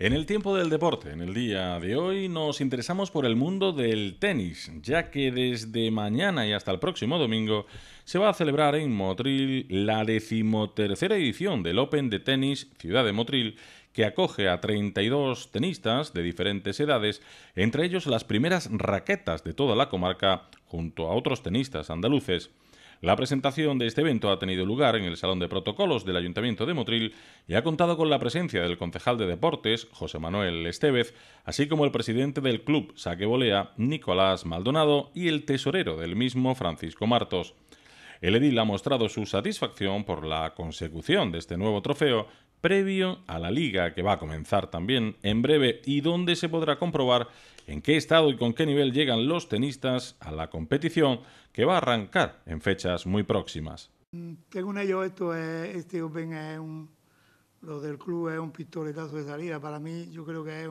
En el tiempo del deporte, en el día de hoy, nos interesamos por el mundo del tenis, ya que desde mañana y hasta el próximo domingo se va a celebrar en Motril la decimotercera edición del Open de Tenis Ciudad de Motril, que acoge a 32 tenistas de diferentes edades, entre ellos las primeras raquetas de toda la comarca, junto a otros tenistas andaluces. La presentación de este evento ha tenido lugar en el Salón de Protocolos del Ayuntamiento de Motril y ha contado con la presencia del concejal de Deportes, José Manuel Estevez, así como el presidente del club Volea Nicolás Maldonado, y el tesorero del mismo, Francisco Martos. El edil ha mostrado su satisfacción por la consecución de este nuevo trofeo previo a la liga que va a comenzar también en breve y donde se podrá comprobar en qué estado y con qué nivel llegan los tenistas a la competición que va a arrancar en fechas muy próximas. Según ellos, esto es, eh, este Open es un, lo del club es un pistoletazo de salida. Para mí, yo creo que es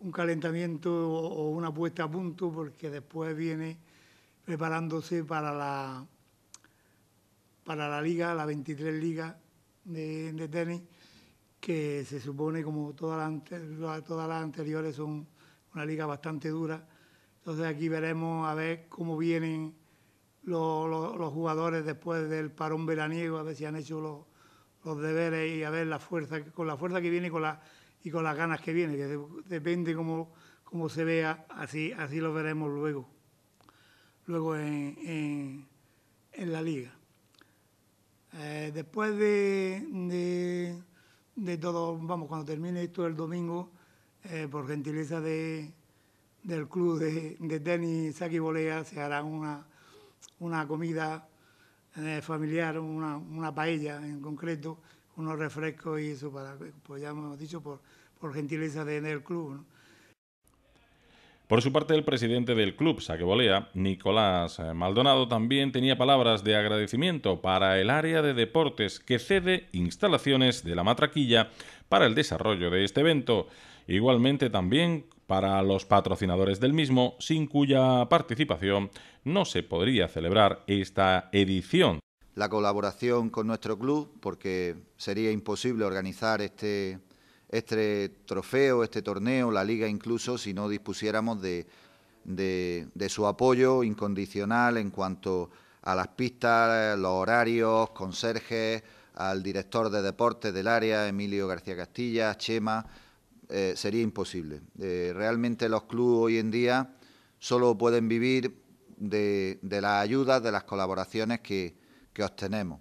un, calentamiento o, una puesta a punto porque después viene preparándose para la para la liga, la 23 liga de tenis que se supone como todas las anteriores, son una liga bastante dura. Entonces aquí veremos a ver cómo vienen los, jugadores después del parón veraniego, a ver si han hecho los, deberes y a ver la fuerza, con la fuerza que viene y con, las ganas que viene, que depende cómo, se vea, así, así lo veremos luego, luego en, la liga. Eh, después de de todo, vamos, cuando termine esto el domingo, eh, por gentileza del club de, de tenis Saki se hará una, comida eh, familiar, una, paella en concreto, unos refrescos y eso, para, pues hemos dicho, por, gentileza del club. Por su parte, el presidente del club saquebolea, Nicolás eh, Maldonado, también tenía palabras de agradecimiento para el área de deportes que cede instalaciones de la matraquilla para el desarrollo de este evento. Igualmente también para los patrocinadores del mismo, sin cuya participación no se podría celebrar esta edición. La colaboración con nuestro club, porque sería imposible organizar este este trofeo, este torneo, la liga incluso, si no dispusiéramos de, su apoyo incondicional en cuanto a las pistas, los horarios, conserjes, al director de deportes del área, Emilio García Castilla, Chema, eh, sería imposible. Eh, realmente los clubes hoy en día solo pueden vivir de, de las ayudas, de las colaboraciones que, que obtenemos.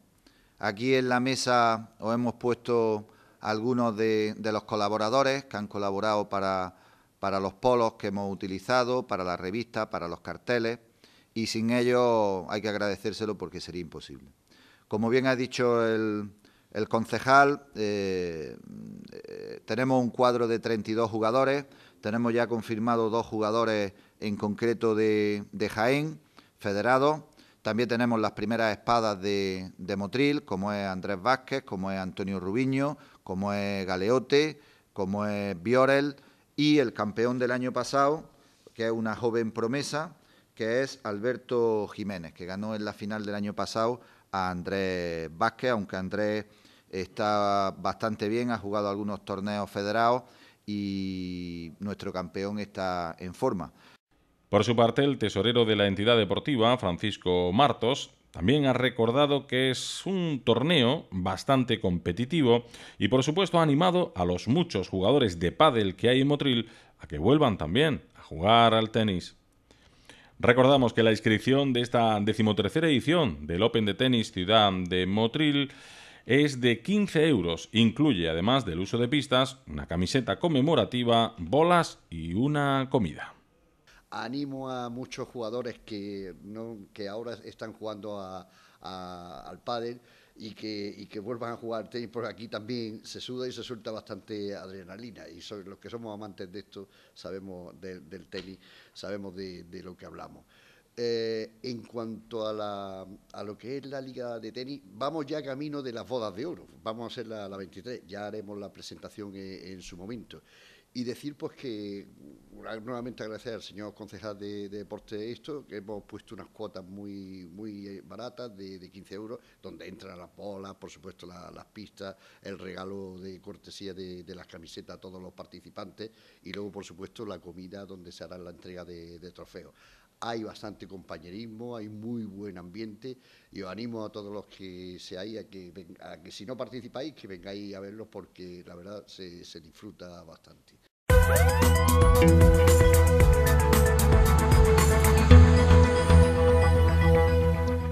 Aquí en la mesa os hemos puesto algunos de, los colaboradores que han colaborado para, los polos que hemos utilizado, para la revista, para los carteles, y sin ellos hay que agradecérselo porque sería imposible. Como bien ha dicho el, concejal, eh, eh, tenemos un cuadro de 32 jugadores, tenemos ya confirmados dos jugadores en concreto de, de Jaén, Federado también tenemos las primeras espadas de, Motril, como es Andrés Vázquez, como es Antonio Rubiño, como es Galeote, como es Biorel y el campeón del año pasado, que es una joven promesa, que es Alberto Jiménez, que ganó en la final del año pasado a Andrés Vázquez, aunque Andrés está bastante bien, ha jugado algunos torneos federados y nuestro campeón está en forma. Por su parte, el tesorero de la entidad deportiva, Francisco Martos, también ha recordado que es un torneo bastante competitivo y por supuesto ha animado a los muchos jugadores de pádel que hay en Motril a que vuelvan también a jugar al tenis. Recordamos que la inscripción de esta decimotercera edición del Open de Tenis Ciudad de Motril es de 15 euros. Incluye, además del uso de pistas, una camiseta conmemorativa, bolas y una comida animo a muchos jugadores que, que ahora están jugando al pádel y que, vuelvan a jugar tenis, porque aquí también se suda y se suelta bastante adrenalina. Y los que somos amantes de esto, sabemos del tenis, sabemos de, lo que hablamos. Eh, en cuanto a, lo que es la liga de tenis, vamos ya camino de las bodas de oro, vamos a hacer la, 23, ya haremos la presentación en su momento. Y decir pues que mm, nuevamente agradecer al señor concejal de, deporte esto, que hemos puesto unas cuotas muy, muy eh, baratas de, 15 euros, donde entran las bolas, por supuesto las pistas, el regalo de cortesía de, las camisetas a todos los participantes y luego por supuesto la comida donde se hará la entrega de trofeos hay bastante compañerismo, hay muy buen ambiente y os animo a todos los que seáis a que, que si no participáis, que vengáis a verlos porque la verdad se disfruta bastante.